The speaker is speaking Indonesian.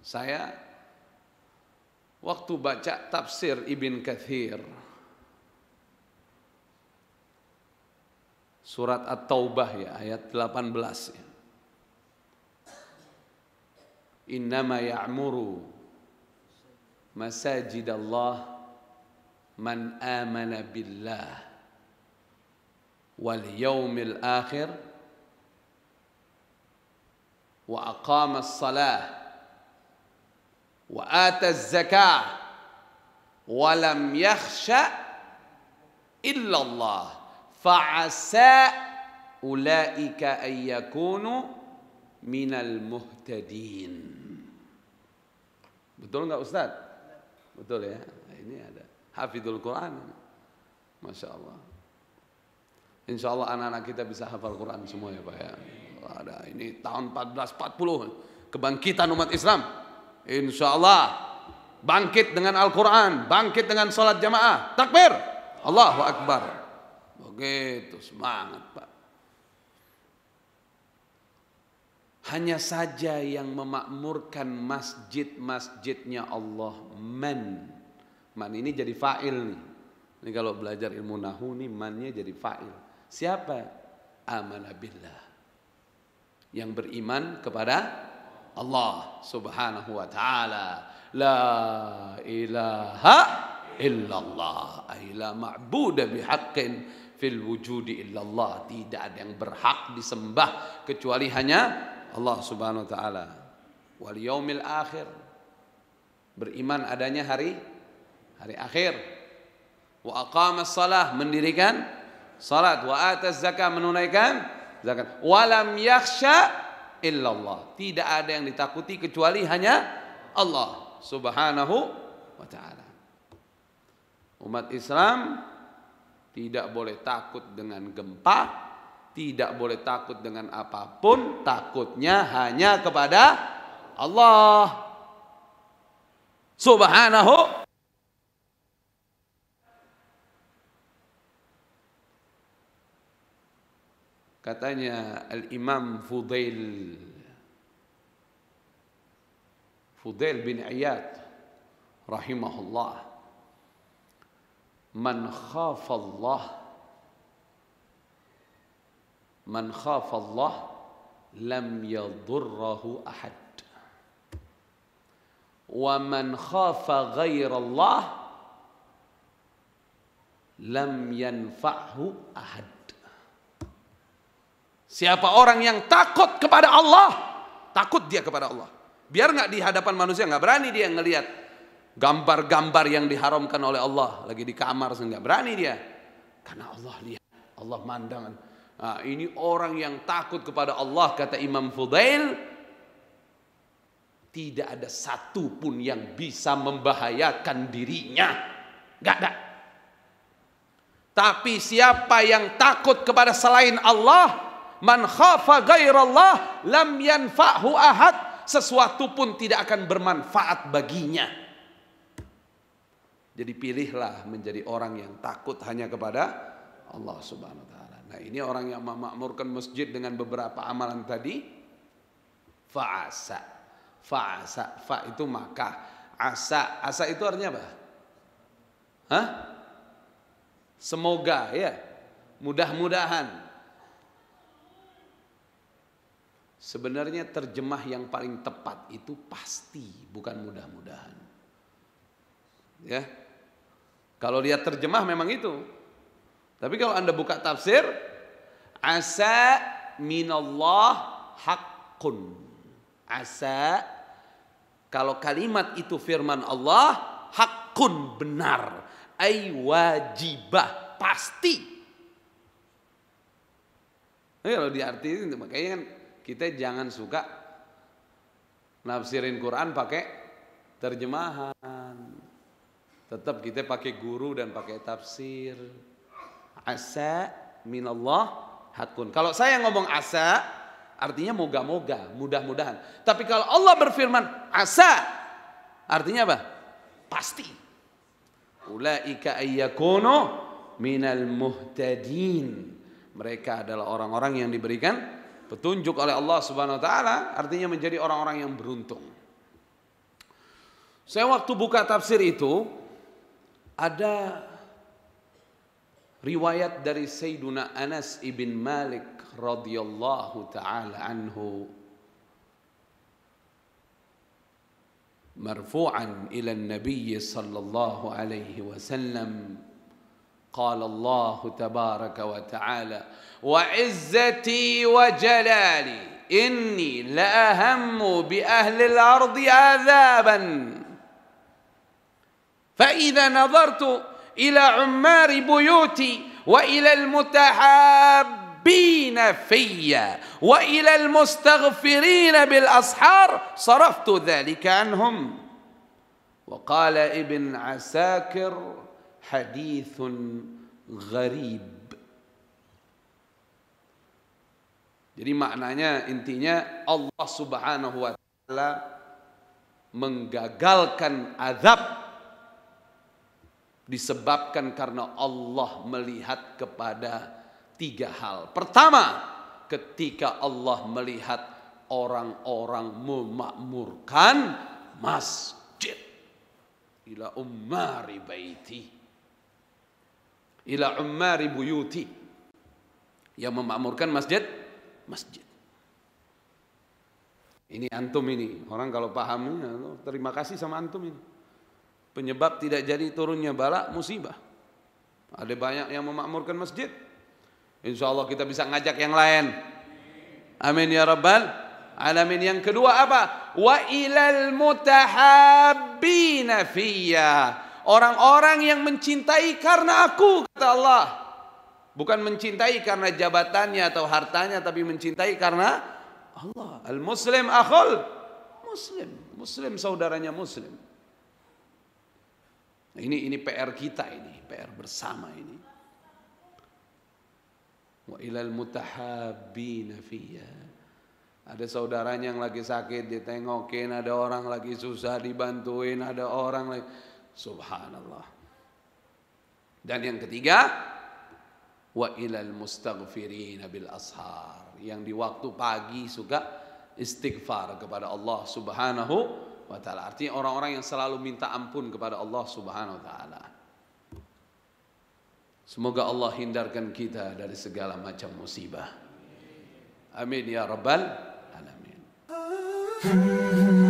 Saya waktu baca tafsir Ibn Kathir surat At-Taubah ya ayat 18 ya. Innama ya'muru masajid Allah man amana billah wal yaumil akhir wa aqama as-salah وآتى الزكاة ولم يخش إلا الله فعسى أولئك أن يكونوا من المهتدين بتقول يا أستاذ بتقول يا يعني هذا حافظ القرآن ما شاء الله إن شاء الله أنا أنا كتاب bisa hafal Quran semua ya Pak ya ada ini tahun 1440 kebangkitan umat Islam Insya Allah bangkit dengan Al-Quran, bangkit dengan sholat jamaah. Takbir, Allahu Akbar. Begitu semangat Pak. Hanya saja yang memakmurkan masjid-masjidnya Allah men. Man ini jadi fa'il nih. Ini kalau belajar ilmu nahu nih mannya jadi fa'il. Siapa? Amanah Yang beriman kepada Allah Subhanahu wa taala. La ilaha illallah. Aila ma'buda bihaqin fil wujudi illallah. Tidak ada yang berhak disembah kecuali hanya Allah Subhanahu wa taala. Wal yaumil akhir. Beriman adanya hari hari akhir. Wa aqamas salah mendirikan salat wa atas zakah menunaikan zakat. Walam yakhsha illallah. Tidak ada yang ditakuti kecuali hanya Allah Subhanahu wa taala. Umat Islam tidak boleh takut dengan gempa, tidak boleh takut dengan apapun, takutnya hanya kepada Allah Subhanahu Katanya Al-Imam Fudail Fudail bin Iyad rahimahullah Man khaf Allah Man khaf Allah lam yadhurruhu ahad wa man khafa ghaira Allah lam yanfa'hu ahad Siapa orang yang takut kepada Allah, takut dia kepada Allah. Biar nggak di hadapan manusia nggak berani dia ngelihat gambar-gambar yang diharamkan oleh Allah lagi di kamar sehingga berani dia karena Allah lihat Allah mandang. nah, ini orang yang takut kepada Allah kata Imam Fudail tidak ada satu pun yang bisa membahayakan dirinya nggak ada tapi siapa yang takut kepada selain Allah Man khafa gairallah lam yanfa'hu ahad. Sesuatu pun tidak akan bermanfaat baginya. Jadi pilihlah menjadi orang yang takut hanya kepada Allah Subhanahu wa taala. Nah, ini orang yang memakmurkan masjid dengan beberapa amalan tadi fa'asa. Fa'asa, fa itu maka. Asa, asa itu artinya apa? Hah? Semoga ya. Mudah-mudahan Sebenarnya terjemah yang paling tepat itu pasti, bukan mudah-mudahan. Ya. Kalau dia terjemah memang itu. Tapi kalau Anda buka tafsir, asa minallah hakun Asa kalau kalimat itu firman Allah hakun benar ay wajibah pasti nah, kalau diartikan makanya kan kita jangan suka nafsirin Quran pakai terjemahan. Tetap kita pakai guru dan pakai tafsir. Asa minallah hakun. Kalau saya ngomong asa, artinya moga-moga, mudah-mudahan. Tapi kalau Allah berfirman asa, artinya apa? Pasti. Ulaika ayyakuno minal muhtadin. Mereka adalah orang-orang yang diberikan petunjuk oleh Allah Subhanahu wa taala artinya menjadi orang-orang yang beruntung. Saya waktu buka tafsir itu ada riwayat dari Sayyiduna Anas ibn Malik radhiyallahu taala anhu marfu'an ila an sallallahu alaihi wasallam قال الله تبارك وتعالى وعزتي وجلالي اني لاهم باهل الارض عذابا فاذا نظرت الى عمار بيوتي والى المتحابين في والى المستغفرين بالاصحار صرفت ذلك عنهم وقال ابن عساكر حديث غريب Jadi maknanya intinya Allah Subhanahu wa taala menggagalkan azab disebabkan karena Allah melihat kepada tiga hal. Pertama, ketika Allah melihat orang-orang memakmurkan masjid ila ummari baiti ila ummari buyuti yang memakmurkan masjid masjid ini antum ini orang kalau paham ya, terima kasih sama antum ini penyebab tidak jadi turunnya bala musibah ada banyak yang memakmurkan masjid insya Allah kita bisa ngajak yang lain amin ya rabbal alamin yang kedua apa wa ilal mutahabbina fiyya Orang-orang yang mencintai karena aku, kata Allah. Bukan mencintai karena jabatannya atau hartanya, tapi mencintai karena Allah. Al-Muslim akhul. Muslim. Muslim saudaranya Muslim. Nah, ini ini PR kita ini, PR bersama ini. Wa ilal mutahabbina nafiyah. Ada saudaranya yang lagi sakit ditengokin, ada orang lagi susah dibantuin, ada orang lagi Subhanallah. Dan yang ketiga, wa ilal mustaghfirina bil ashar. Yang di waktu pagi suka istighfar kepada Allah Subhanahu wa taala. Artinya orang-orang yang selalu minta ampun kepada Allah Subhanahu wa taala. Semoga Allah hindarkan kita dari segala macam musibah. Amin ya rabbal alamin.